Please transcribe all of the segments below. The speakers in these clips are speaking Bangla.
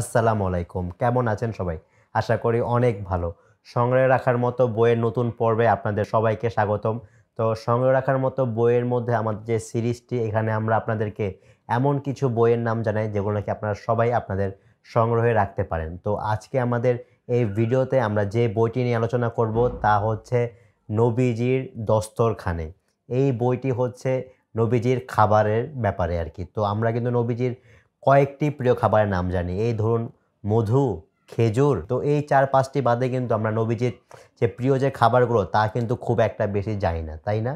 আসসালামু আলাইকুম কেমন আছেন সবাই আশা করি অনেক ভালো সংগ্রহে রাখার মতো বইয়ের নতুন পর্বে আপনাদের সবাইকে স্বাগতম তো সংগ্রহ রাখার মতো বইয়ের মধ্যে আমাদের যে সিরিজটি এখানে আমরা আপনাদেরকে এমন কিছু বইয়ের নাম জানাই যেগুলো নাকি আপনারা সবাই আপনাদের সংগ্রহে রাখতে পারেন তো আজকে আমাদের এই ভিডিওতে আমরা যে বইটি নিয়ে আলোচনা করব তা হচ্ছে নবীজির দস্তরখানে এই বইটি হচ্ছে নবীজির খাবারের ব্যাপারে আর কি তো আমরা কিন্তু নবীজির কয়েকটি প্রিয় খাবারের নাম জানি এই ধরুন মধু খেজুর তো এই চার পাঁচটি বাদে কিন্তু আমরা নবীজির যে প্রিয় যে খাবারগুলো তা কিন্তু খুব একটা বেশি যাই না তাই না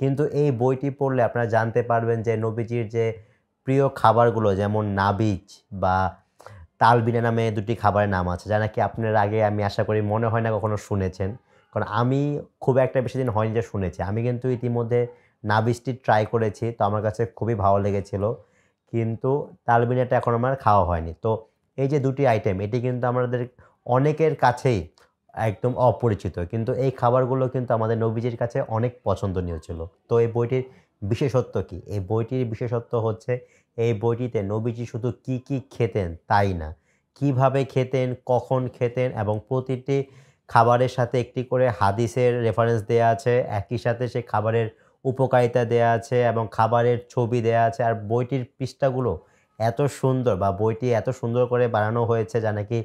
কিন্তু এই বইটি পড়লে আপনারা জানতে পারবেন যে নবীজির যে প্রিয় খাবারগুলো যেমন নাবিজ বা তালবিনা নামে দুটি খাবারের নাম আছে যা নাকি আপনার আগে আমি আশা করি মনে হয় না কখনো শুনেছেন কারণ আমি খুব একটা বেশি দিন হয়নি যে শুনেছি আমি কিন্তু ইতিমধ্যে নাবিজটি ট্রাই করেছি তো আমার কাছে খুবই ভালো লেগেছিলো কিন্তু তালবিনাটা এখন আমার খাওয়া হয়নি তো এই যে দুটি আইটেম এটি কিন্তু আমাদের অনেকের কাছেই একদম অপরিচিত কিন্তু এই খাবারগুলো কিন্তু আমাদের নবীজির কাছে অনেক পছন্দনীয় ছিল তো এই বইটির বিশেষত্ব কি এই বইটির বিশেষত্ব হচ্ছে এই বইটিতে নবীজি শুধু কি কি খেতেন তাই না কিভাবে খেতেন কখন খেতেন এবং প্রতিটি খাবারের সাথে একটি করে হাদিসের রেফারেন্স দেয়া আছে একই সাথে সে খাবারের উপকারিতা দেয়া আছে এবং খাবারের ছবি দেয়া আছে আর বইটির পৃষ্ঠাগুলো এত সুন্দর বা বইটি এত সুন্দর করে বানানো হয়েছে যা নাকি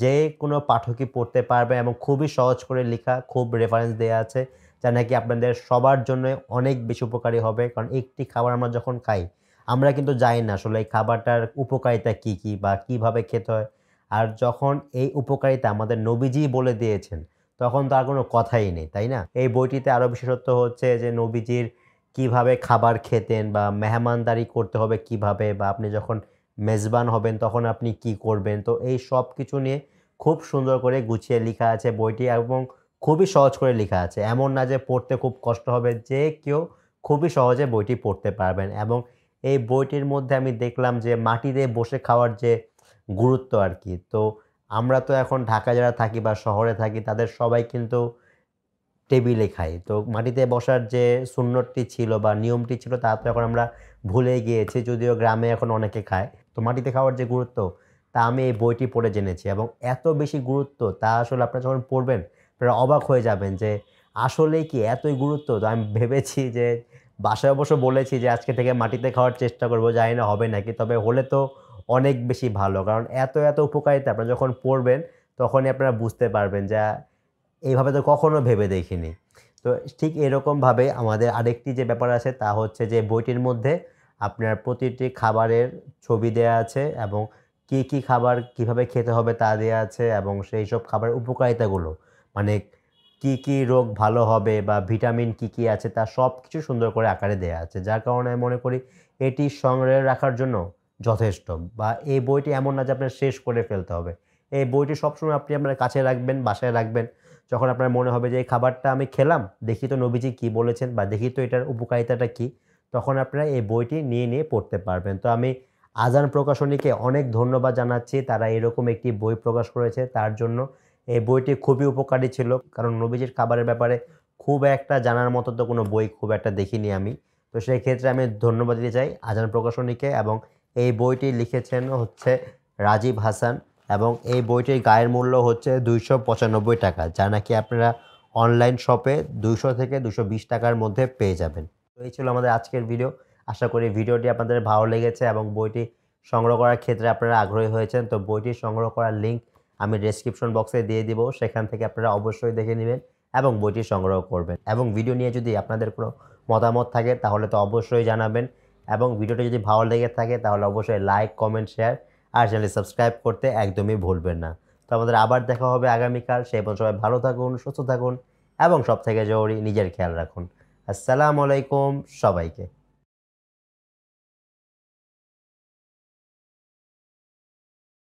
যে কোনো পাঠকই পড়তে পারবে এবং খুবই সহজ করে লেখা খুব রেফারেন্স দেওয়া আছে যা নাকি আপনাদের সবার জন্য অনেক বেশি উপকারী হবে কারণ একটি খাবার আমরা যখন খাই আমরা কিন্তু যাই না আসলে এই খাবারটার উপকারিতা কি কি বা কিভাবে খেতে হয় আর যখন এই উপকারিতা আমাদের নবীজি বলে দিয়েছেন তখন তার কোনো কথাই নেই তাই না এই বইটিতে আরও বিশেষত্ব হচ্ছে যে নবীজির কিভাবে খাবার খেতেন বা মেহমানদারি করতে হবে কিভাবে বা আপনি যখন মেজবান হবেন তখন আপনি কি করবেন তো এই সব কিছু নিয়ে খুব সুন্দর করে গুছিয়ে লেখা আছে বইটি এবং খুবই সহজ করে লেখা আছে এমন না যে পড়তে খুব কষ্ট হবে যে কেউ খুবই সহজে বইটি পড়তে পারবেন এবং এই বইটির মধ্যে আমি দেখলাম যে মাটিতে বসে খাওয়ার যে গুরুত্ব আর কি তো আমরা তো এখন ঢাকা যারা থাকি বা শহরে থাকি তাদের সবাই কিন্তু টেবিলে খাই তো মাটিতে বসার যে শূন্যটি ছিল বা নিয়মটি ছিল তা তো এখন আমরা ভুলে গিয়েছি যদিও গ্রামে এখন অনেকে খায় তো মাটিতে খাওয়ার যে গুরুত্ব তা আমি এই বইটি পড়ে জেনেছি এবং এত বেশি গুরুত্ব তা আসলে আপনারা যখন পড়বেন আপনারা অবাক হয়ে যাবেন যে আসলে কি এতই গুরুত্ব তো আমি ভেবেছি যে বাসায় অবশ্য বলেছি যে আজকে থেকে মাটিতে খাওয়ার চেষ্টা করবো যাই না হবে নাকি তবে হলে তো অনেক বেশি ভালো কারণ এত এত উপকারিতা আপনারা যখন পড়বেন তখনই আপনারা বুঝতে পারবেন যা এইভাবে তো কখনো ভেবে দেখিনি তো ঠিক এরকমভাবে আমাদের আরেকটি যে ব্যাপার আছে তা হচ্ছে যে বইটির মধ্যে আপনার প্রতিটি খাবারের ছবি দেয়া আছে এবং কি কি খাবার কিভাবে খেতে হবে তা দেওয়া আছে এবং সেই সব খাবারের উপকারিতাগুলো মানে কি কি রোগ ভালো হবে বা ভিটামিন কি কি আছে তা সব কিছু সুন্দর করে আকারে দেওয়া আছে যার কারণে আমি মনে করি এটি সংগ্রহে রাখার জন্য যথেষ্ট বা এই বইটি এমন না যে আপনার শেষ করে ফেলতে হবে এই বইটি সবসময় আপনি আপনার কাছে রাখবেন বাসায় রাখবেন যখন আপনার মনে হবে যে এই খাবারটা আমি খেলাম দেখি তো নবীজি কী বলেছেন বা দেখি তো এটার উপকারিতাটা কী তখন আপনারা এই বইটি নিয়ে নিয়ে পড়তে পারবেন তো আমি আজান প্রকাশনীকে অনেক ধন্যবাদ জানাচ্ছি তারা এরকম একটি বই প্রকাশ করেছে তার জন্য এই বইটি খুবই উপকারী ছিল কারণ নবীজির খাবারের ব্যাপারে খুব একটা জানার মতো তো কোনো বই খুব একটা দেখিনি আমি তো সেই ক্ষেত্রে আমি ধন্যবাদ দিতে চাই আজান প্রকাশনীকে এবং এই বইটি লিখেছেন হচ্ছে রাজীব হাসান এবং এই বইটির গায়ের মূল্য হচ্ছে দুইশো পঁচানব্বই টাকা যা নাকি আপনারা অনলাইন শপে দুশো থেকে দুশো বিশ টাকার মধ্যে পেয়ে যাবেন তো এই ছিল আমাদের আজকের ভিডিও আশা করি ভিডিওটি আপনাদের ভালো লেগেছে এবং বইটি সংগ্রহ করার ক্ষেত্রে আপনারা আগ্রহী হয়েছেন তো বইটি সংগ্রহ করার লিঙ্ক আমি ডেসক্রিপশন বক্সে দিয়ে দিব সেখান থেকে আপনারা অবশ্যই দেখে নেবেন এবং বইটি সংগ্রহ করবেন এবং ভিডিও নিয়ে যদি আপনাদের কোনো মতামত থাকে তাহলে তো অবশ্যই জানাবেন এবং ভিডিওটা যদি ভালো লেগে থাকে তাহলে অবশ্যই লাইক কমেন্ট শেয়ার আর চ্যানেলে সাবস্ক্রাইব করতে একদমই ভুলবেন না তো আমাদের আবার দেখা হবে আগামীকাল সেই পর্যন্ত সবাই ভালো থাকুন সুস্থ থাকুন এবং সব থেকে জরুরি নিজের খেয়াল রাখুন আসসালামু আলাইকুম সবাইকে